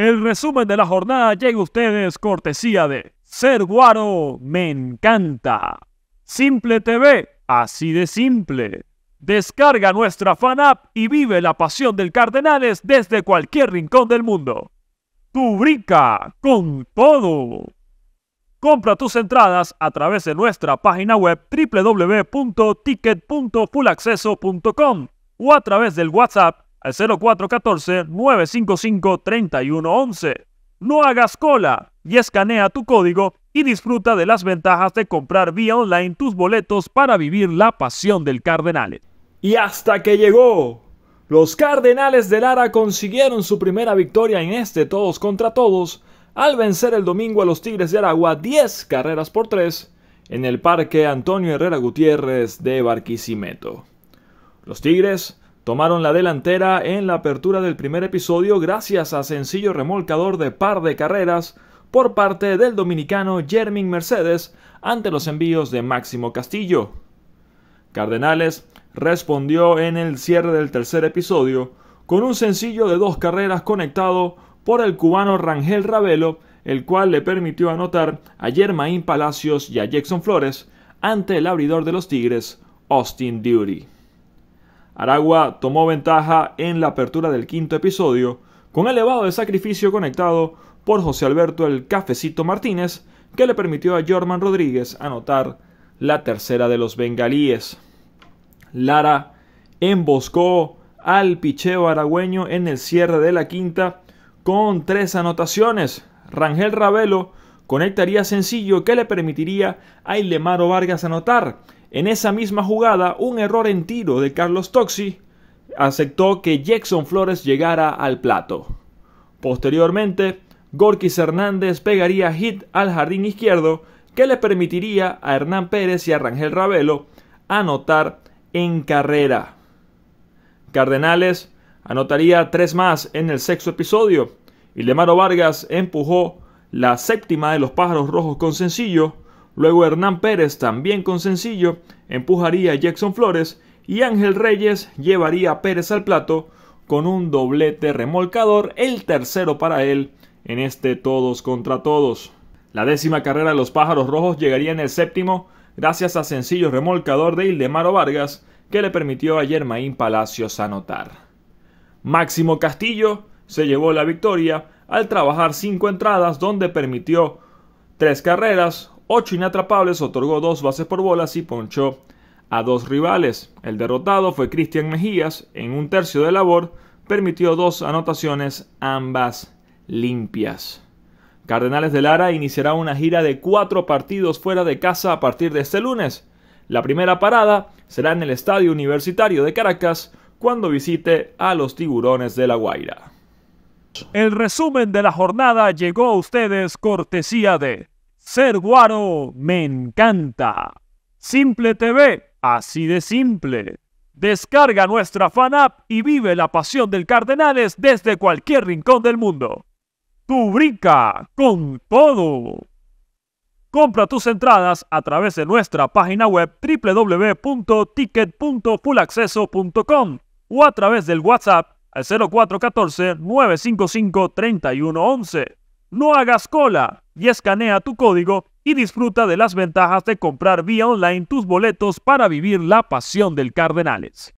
El resumen de la jornada llega a ustedes cortesía de Ser Guaro Me Encanta. Simple TV, así de simple. Descarga nuestra fan app y vive la pasión del Cardenales desde cualquier rincón del mundo. ¡Tubrica brica con todo. Compra tus entradas a través de nuestra página web www.ticket.fullacceso.com o a través del WhatsApp al 0414-955-3111. No hagas cola y escanea tu código y disfruta de las ventajas de comprar vía online tus boletos para vivir la pasión del Cardenales. Y hasta que llegó. Los Cardenales de Lara consiguieron su primera victoria en este todos contra todos al vencer el domingo a los Tigres de Aragua 10 carreras por 3 en el Parque Antonio Herrera Gutiérrez de Barquisimeto. Los Tigres tomaron la delantera en la apertura del primer episodio gracias a sencillo remolcador de par de carreras por parte del dominicano Jermin Mercedes ante los envíos de Máximo Castillo. Cardenales respondió en el cierre del tercer episodio con un sencillo de dos carreras conectado por el cubano Rangel Ravelo, el cual le permitió anotar a Germain Palacios y a Jackson Flores ante el abridor de los Tigres, Austin Duty. Aragua tomó ventaja en la apertura del quinto episodio, con elevado de sacrificio conectado por José Alberto el Cafecito Martínez, que le permitió a Jorman Rodríguez anotar la tercera de los bengalíes. Lara emboscó al picheo aragüeño en el cierre de la quinta con tres anotaciones. Rangel Ravelo conectaría sencillo que le permitiría a Ilemaro Vargas anotar en esa misma jugada, un error en tiro de Carlos Toxi aceptó que Jackson Flores llegara al plato. Posteriormente, Gorkis Hernández pegaría hit al jardín izquierdo que le permitiría a Hernán Pérez y a Rangel Ravelo anotar en carrera. Cardenales anotaría tres más en el sexto episodio. y Lemaro Vargas empujó la séptima de los pájaros rojos con sencillo Luego Hernán Pérez, también con sencillo, empujaría a Jackson Flores y Ángel Reyes llevaría a Pérez al plato con un doblete remolcador, el tercero para él en este todos contra todos. La décima carrera de los Pájaros Rojos llegaría en el séptimo gracias a sencillo remolcador de Ildemaro Vargas que le permitió a Germain Palacios anotar. Máximo Castillo se llevó la victoria al trabajar cinco entradas donde permitió tres carreras, Ocho inatrapables, otorgó dos bases por bolas y ponchó a dos rivales. El derrotado fue Cristian Mejías, en un tercio de labor permitió dos anotaciones, ambas limpias. Cardenales de Lara iniciará una gira de cuatro partidos fuera de casa a partir de este lunes. La primera parada será en el Estadio Universitario de Caracas cuando visite a los Tiburones de La Guaira. El resumen de la jornada llegó a ustedes cortesía de ser guaro me encanta. Simple TV, así de simple. Descarga nuestra fan app y vive la pasión del Cardenales desde cualquier rincón del mundo. Tu con todo. Compra tus entradas a través de nuestra página web www.ticket.fullacceso.com o a través del WhatsApp al 0414 955 3111. No hagas cola y escanea tu código y disfruta de las ventajas de comprar vía online tus boletos para vivir la pasión del Cardenales.